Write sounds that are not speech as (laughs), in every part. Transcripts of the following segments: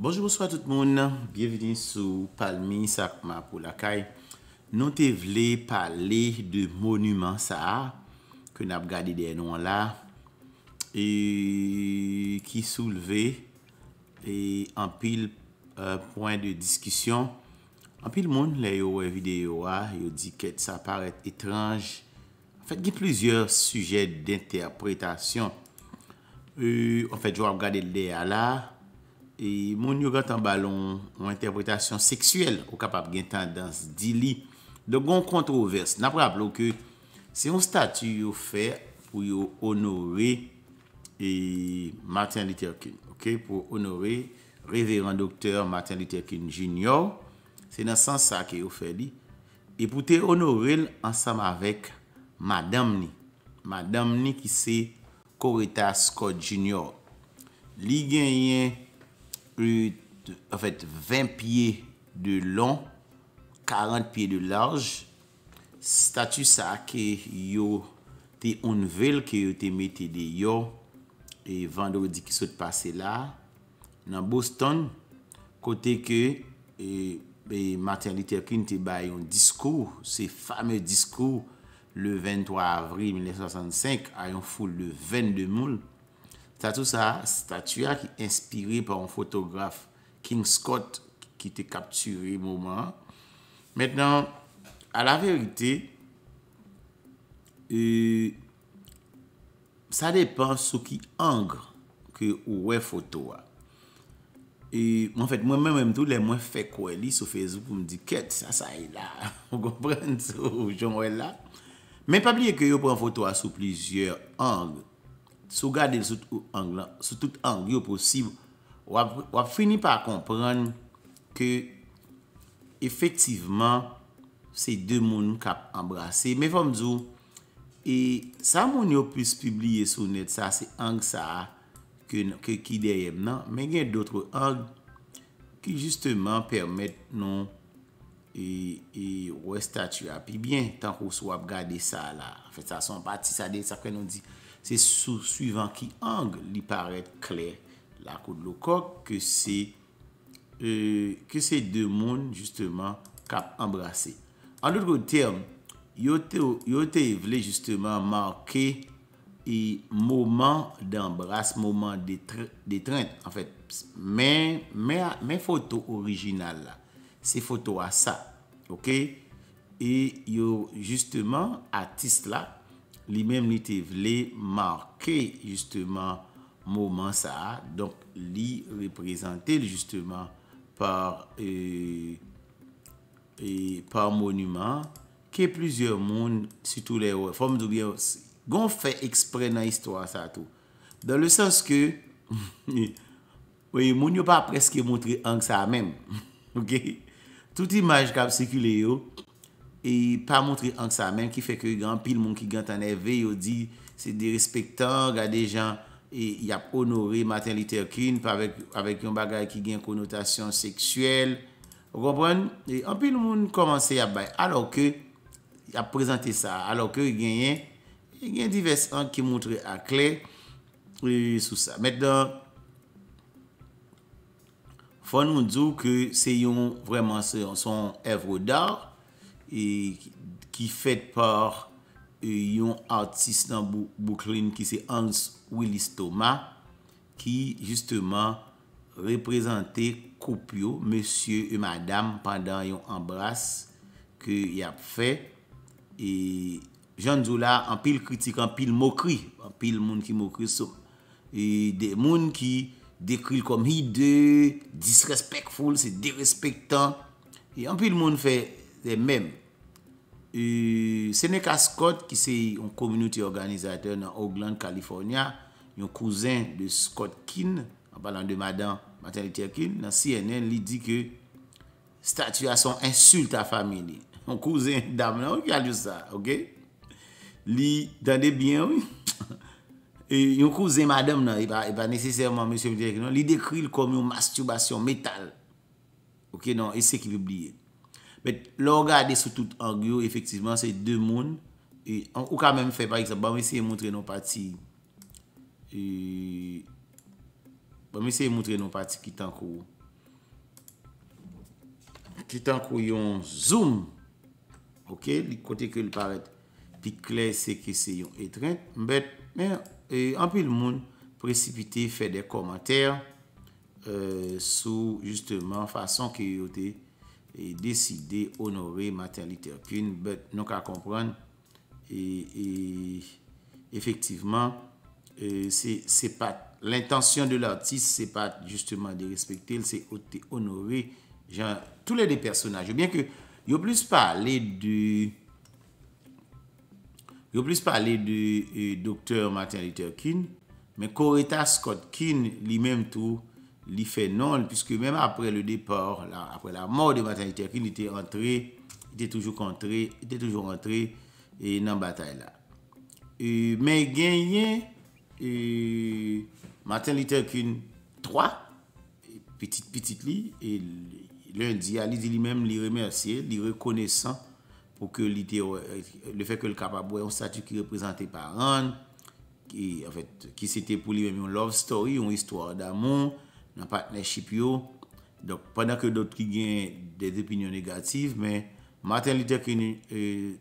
Bonjou mouswa tout moun, bienveni sou Palmi Sakma Polakay Non te vle pale de monument sa a Ke nap gade de anon la Eee... ki souleve Eee... an pil poen de diskisyon An pil moun le yo we euh, videyo a Yo di ket sa paret etrange En fèt ge plizye suje d'interpretasyon Eee... Euh, an fèt jo ap gade de anon la E moun yo gantan balon moun interpretasyon seksuel ou kapap gen tendans di li. Donk goun kontroverse. Napraplou ke, se yon statu yo fè pou yo onore e, Martin Luther King. Ok? Pou onore reverend doktor Martin Luther King Jr. Se nan san sa ke yo fè li. E pou te onore ansam avek madame ni. Madame ni ki se Coretta Scott Jr. Li genyen Prou avet 20 piye de lon, 40 piye de larj. Statu sa ke yo te un vel ke yo te mette de yo. E vandou di ki sot pase la. Nan Boston, kote ke e, maternite akinti ba yon diskou. Se fame diskou le 23 avri 1965 ayon foule de 22 moul. ta tout sa statuak inspiré par un fotografe King Scott ki te kapturé mouman. Mètè nan, a la verite, euh, sa depan sou ki angr ke ou wè fotowa. Mwen fèt, mwen mè mè mdou lè mwen fè kouè li sou fè zou pou mdi ket, sa sa e la. Ou gò pren sou, joun wè la. Mè pabliye ke yo pran fotowa sou plizyeur angr Sou gade sou tout angyo posib, wap fini pa kompran ke efektiveman sey demoun nou kap ambrase. Me vwam zo, e sa moun yo pwis pwibliye sou net sa, se angyo sa, ke ki deyem nan, men gen doutro angyo ki justeman permette nou e, e westatua. Pi bien, tanko sou wap gade sa la, fè sa son pati sa dey, sa kwen nou di... Se sou suivant ki angle li paret kler la kou de lo kok, euh, ke se de moun justement kap embrase. An lout kou term, yo te vle justement manke yi e mouman d'embrase, mouman detrent. En fèt, men foto orijinal la, se foto a sa. Ok? E yo justement atis la, Li menm li te vle marke justement mouman sa. Donk li reprezentel justement euh, par monument. Ke plizye moun sitou le ou. Fom dougye, gon fwe ekspre nan histwa sa tou. Donk le sens ke, (laughs) moun yo pa preske moutre anksa menm. (laughs) Tout imaj kap sekile yo. e pa montre anksa men ki feke yon pil moun ki gantan e ve yo di se de respektan, ga de jan e yap onore Martin Luther King pa avek yon bagay ki gen konotasyon seksuel repon, e an pil moun komanse yap bay, alo ke ap prezante sa, alo ke yon gen yon gen divers an ki montre akle e sou sa metan fon nou djou ke se yon vreman se yon son evro dar E ki fet por e, yon artist nan bouklin ki se Hans Willis Thomas ki justeman reprezenté kopyo, monsieur et madame pandan yon embrasse ke yap fe e jan djoula an pil kritik an pil mokri an pil moun ki mokri so de moun ki dekril kom hide disrespektful, se derespektan an pil moun fe Se ne ka Scott ki se yi yon kominuti organizatè nan Oakland, California, yon kouzen de Scott King, an palan de madam Martin Luther King, nan CNN li di ke statu a son insult non, a fami li. Yon kouzen dam nan, yon kouzen dam nan, yon kouzen madam nan, yon kouzen madam nan, yon kouzen madam nan, li dekri yon komin masturbasyon metal, yon eksekilibliye. Bet, lor gade sou tout angyo, efektiveman, sey de moun. Ou kamen fe, par exemple, ba mwen sey moutre nou pati. Ba mwen sey moutre nou pati, kitankou. Kitankou yon zoom. Ok, li kote ke l paret. Pi kle, sey ke sey yon etrent. Bet, mwen, anpi l moun, precipite, fey de komater. Sou, justeman, fason ki yote. e deside onore Martin Luther King, but nou ka kompran, e, efektiveman, euh, se, se pat, l'intansyon de l'artiste, se pat justeman de respekte, se ote onore, jan, toule de personaj, ou bien ke, yo plus pale de, yo plus pale de, euh, doktor Martin Luther King, men koreta Scott King, li menm tou, li fè non, puisque mèm apre le depor, apre la mor de Martin Luther King, li te entré, li te toujou entré, li te toujou entré, nan batay la. Mè genyen, Martin Luther King 3, petit, petit li, lèndi, a li di li mèm li remersiè, li rekonesan, pou ke li te, euh, le fè ke le kapabouè, yon statu ki reprezentè paran, ki, an fèt, ki se te pou li mèm yon love story, yon històre d'amon, nan patnen Shipyo. Donk, padan ke dot ki gen de depinyon negatif, men, Martin Luther King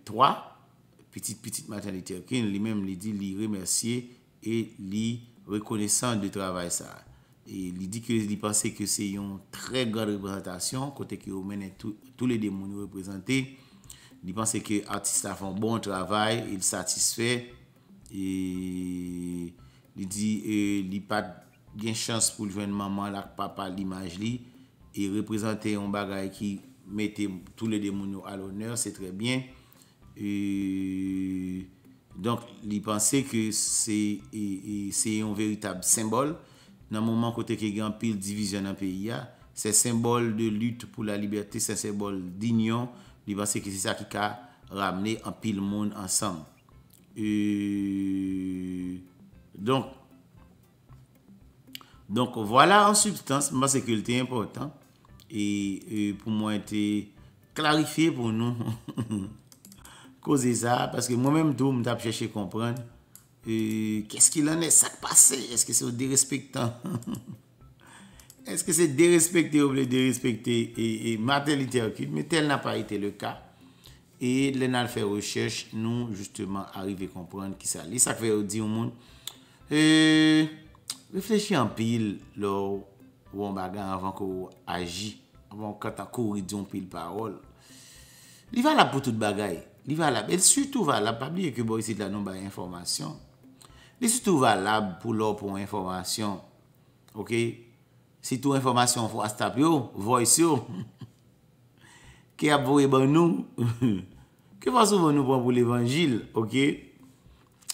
3, euh, petit-petit Martin Luther King, li men li di li remersye e li rekonesan de travay sa. E li di ki li panse ke se yon trey gade reprezentasyon, kote ki ou menen tou le demouni reprezenté. Li panse ke artist la fan bon travay, il satisfè, e li di, e li pat, gen chans pou jwen maman lak pa pa l'imaj li, e reprezenten yon bagay ki mette tou le demouno al oner, se trebyen. E, Donk li panse ke se yon e, veritab simbol, nan mouman kote ke yon pil divizyon an peyi ya, se simbol de lut pou la liberté, se simbol dinyon, li panse ke se sa ki ka ramene an pil moun ansam. E, Donk, Donk wala ansubstans, mba sekil te impotant. E pou mwen te klarifiye pou nou. Koze sa, paske mwen menm dou mwen tap cheshe kompran. Kes ki lan e sak pase? Eske se ou derespektan? Eske se derespektan ou ble derespektan? E mwen a tel ite akil, men tel nan pa ite le ka. E lè nan fè rechèche, nou justement arrive kompran ki sa li. Sak fè ou di ou moun. Reflechi an pil lor wou an bagay anvan kou aji. Anvan kata kou ridyon pil parol. Li valab pou tout bagay. Li valab. El sütou valab. Pa biye ke bo yisi tanou ba informasyon. Li sütou valab pou lor pou informasyon. Ok. Sütou informasyon fwa astap yo. Voy syo. (laughs) Ke apou e ban nou. (laughs) Ke fwa sou ban nou pan pou l'evangil. Ok.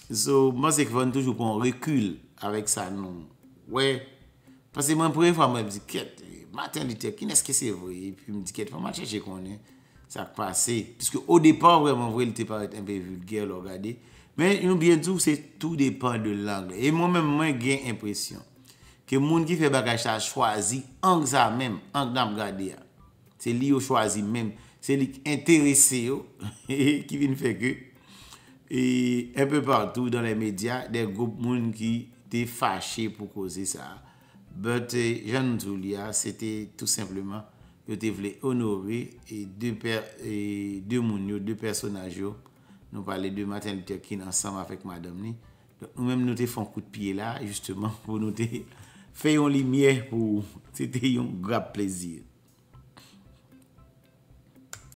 So, man se kvan toujou pan rekyl. Avèk sa nou. Wè. Pasè mwen prè yon fwa mwen mdiket. Matè l'itek. Kine skè se vwè. E Pwè mdiket fwa mwen chèche konè. Sa kwa se. Piske ou depan vwè mwen vwè l'itek avèk un pè vulgè lò gade. Mwen yon bientou se tout depan de lang. E mwen mè mwen gen impresyon. Kè moun ki fè bagaj sa chwazi an gza mèm an gdam gade ya. Se li yo chwazi mèm. Se li k'interese yo. Ki vin fè kè. E mwen mwen mwen mwen mwen mwen mwen mwen mwen mwen m fache pou kouze sa. Bert et euh, Jean Ndoulia, c'ete tout simplement, yo te vle onore, et deux mounios, deux personajos, nou pale de Martin Luther King ensemble avec madame ni. Nou mèm nou te fon kou de piye la, justement, pou nou te fè yon limier pou c'ete yon grabe plezir.